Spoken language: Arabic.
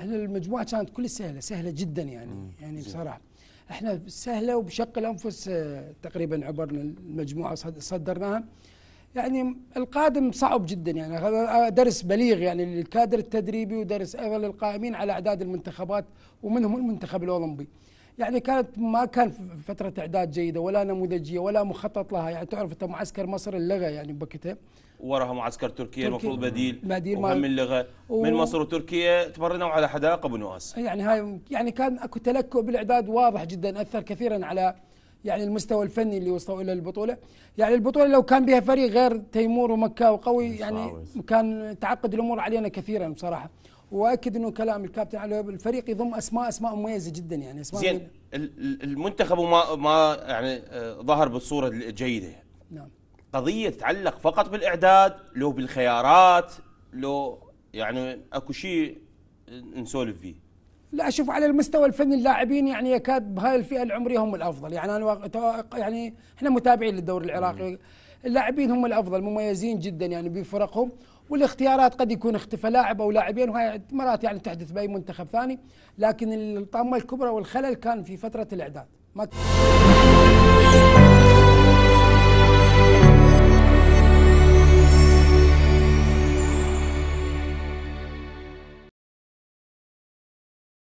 احنا المجموعه كانت كل سهله سهله جدا يعني مم. يعني بصراحه احنا سهله وبشق الانفس آه، تقريبا عبرنا المجموعه صدرناها يعني القادم صعب جدا يعني هذا آه، درس بليغ يعني للكادر التدريبي ودرس ايضا للقائمين على اعداد المنتخبات ومنهم المنتخب الاولمبي. يعني كانت ما كان فتره اعداد جيده ولا نموذجيه ولا مخطط لها يعني تعرف انت معسكر مصر اللغة يعني بكتها وراها معسكر تركيا المفروض بديل بديل وهم اللغه و... من مصر وتركيا تمرنوا على حدائق ابو نواس يعني هاي يعني كان اكو تلكؤ بالاعداد واضح جدا اثر كثيرا على يعني المستوى الفني اللي وصلوا الى البطوله يعني البطوله لو كان بها فريق غير تيمور ومكاو قوي يعني كان تعقد الامور علينا كثيرا بصراحه واكد انه كلام الكابتن علي الفريق يضم اسماء اسماء مميزه جدا يعني اسماء زين المنتخب ما ما يعني آه، ظهر بالصوره الجيده نعم قضيه تتعلق فقط بالاعداد لو بالخيارات لو يعني اكو شيء نسولف فيه لا اشوف على المستوى الفني اللاعبين يعني يكاد بهاي الفئه العمريه هم الافضل يعني انا يعني احنا متابعين للدوري العراقي اللاعبين هم الافضل مميزين جدا يعني بفرقهم والاختيارات قد يكون اختفى لاعب او لاعبين وهي مرات يعني تحدث باي منتخب ثاني لكن الطامه الكبرى والخلل كان في فتره الاعداد ما